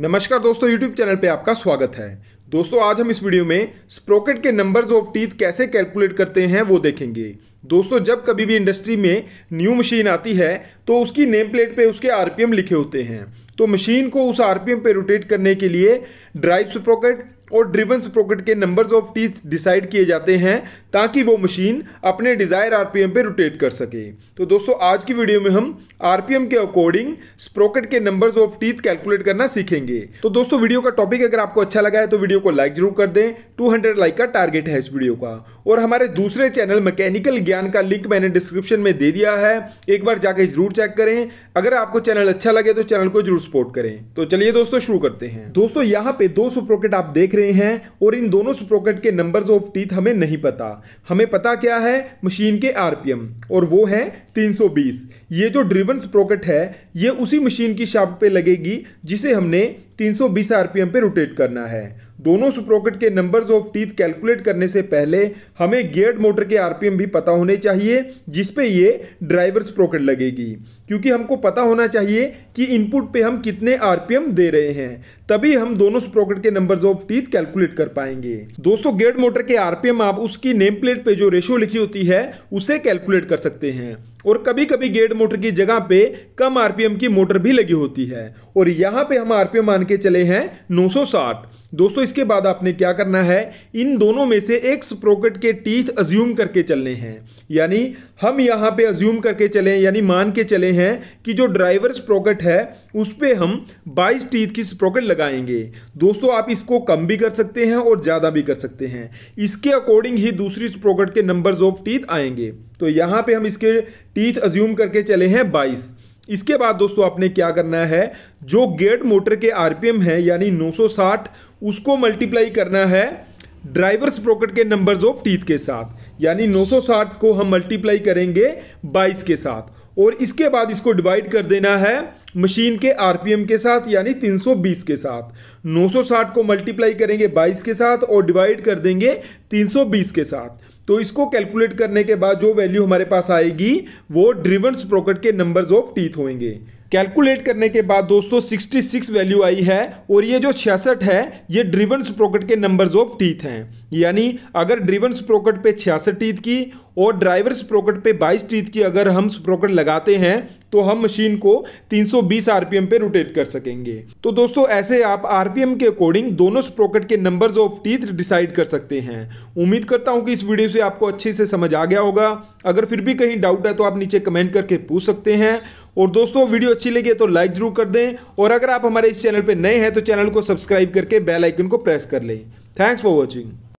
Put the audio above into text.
नमस्कार दोस्तों YouTube channel पे आपका स्वागत है दोस्तों आज हम इस वीडियो में स्प्रोकेट के नंबर्स ऑफ टीथ कैसे कैलकुलेट करते हैं वो देखेंगे दोस्तों जब कभी भी इंडस्ट्री में न्यू मशीन आती है तो उसकी नेम प्लेट पे उसके आरपीएम लिखे होते हैं तो मशीन को उस आरपीएम पे रोटेट करने के लिए ड्राइव स्प्रोकेट और ड्रिवन स्प्रोकेट के नंबर्स ऑफ टीथ डिसाइड किए जाते हैं ताकि वो मशीन अपने डिज़ायर आरपीएम पे रोटेट कर सके तो दोस्तों आज की वीडियो में हम आरपीएम के अकॉर्डिंग स्प्रोकेट के नंबर्स ऑफ टीथ कैलकुलेट करना सीखेंगे तो दोस्तों वीडियो का टॉपिक अगर आपको अच्छा लगा है तो वीडियो को लाइक जरूर कर दें टू लाइक का टारगेट है इस वीडियो का और हमारे दूसरे चैनल मैकेनिकल ज्ञान का लिंक मैंने डिस्क्रिप्शन में दे दिया है एक बार जाके जरूर चेक करें अगर आपको चैनल अच्छा लगे तो चैनल को जरूर सपोर्ट करें तो चलिए दोस्तों शुरू करते हैं दोस्तों यहाँ पे दो सुप्रोकेट आप देख रहे हैं और इन दोनों सुप्रोकेट के नंबर ऑफ टीथ हमें नहीं पता हमें पता क्या है मशीन के आरपीएम और वो है 320 ये जो ड्रिवन स्प्रोकेट है ये उसी मशीन की शाप पे लगेगी जिसे हमने 320 आरपीएम पे रोटेट करना है दोनों सुप्रोकेट के नंबर्स ऑफ टीथ कैलकुलेट करने से पहले हमें गियर मोटर के आरपीएम भी पता होने चाहिए जिस पे ये ड्राइवर स्प्रोकेट लगेगी क्योंकि हमको पता होना चाहिए कि इनपुट पे हम कितने आरपीएम दे रहे हैं तभी हम दोनों स्प्रोकेट के नंबर्स ऑफ टीथ कैलकुलेट कर पाएंगे दोस्तों गियर्ड मोटर के आरपीएम आप उसकी नेम प्लेट पे जो रेशियो लिखी होती है उसे कैलकुलेट कर सकते हैं और कभी कभी गेट मोटर की जगह पे कम आरपीएम की मोटर भी लगी होती है और यहाँ पे हम आरपीएम मान के चले हैं 960 दोस्तों इसके बाद आपने क्या करना है इन दोनों में से एक स्प्रोकेट के टीथ अज्यूम करके चलने हैं यानी हम यहाँ पे अज्यूम करके चले यानी मान के चले हैं कि जो ड्राइवर स्प्रोकेट है उस पर हम बाईस टीथ की स्प्रोकेट लगाएंगे दोस्तों आप इसको कम भी कर सकते हैं और ज़्यादा भी कर सकते हैं इसके अकॉर्डिंग ही दूसरी स्प्रोकेट के नंबर्स ऑफ टीथ आएंगे तो यहाँ पे हम इसके टीथ अज्यूम करके चले हैं बाईस इसके बाद दोस्तों आपने क्या करना है जो गेट मोटर के आरपीएम है यानी 960 उसको मल्टीप्लाई करना है ड्राइवर्स प्रोकेट के नंबर्स ऑफ टीथ के साथ यानी 960 को हम मल्टीप्लाई करेंगे 22 के साथ और इसके बाद इसको डिवाइड कर देना है मशीन के आरपीएम के साथ यानी 320 के साथ 960 को मल्टीप्लाई करेंगे 22 के साथ और डिवाइड कर देंगे 320 के साथ तो इसको कैलकुलेट करने के बाद जो वैल्यू हमारे पास आएगी वो ड्रिवन स्प्रोकेट के नंबर्स ऑफ टीथ होंगे कैलकुलेट करने के बाद दोस्तों 66 वैल्यू आई है और ये जो छियासठ है ये ड्रिवन स्प्रोकेट के नंबर्स ऑफ टीथ हैं यानी अगर ड्रिवन स्प्रोकेट पे छियासठ टीथ की और ड्राइवर स्प्रोकेट पे 22 टीथ की अगर हम स्प्रोकट लगाते हैं तो हम मशीन को 320 आरपीएम पे रोटेट कर सकेंगे तो दोस्तों ऐसे आप आरपीएम के अकॉर्डिंग दोनों स्प्रोकट के नंबर्स ऑफ टीथ डिसाइड कर सकते हैं उम्मीद करता हूँ कि इस वीडियो से आपको अच्छे से समझ आ गया होगा अगर फिर भी कहीं डाउट है तो आप नीचे कमेंट करके पूछ सकते हैं और दोस्तों वीडियो अच्छी लगी तो लाइक जरूर कर दें और अगर आप हमारे इस चैनल पर नए हैं तो चैनल को सब्सक्राइब करके बेलाइकन को प्रेस कर लें थैंक्स फॉर वॉचिंग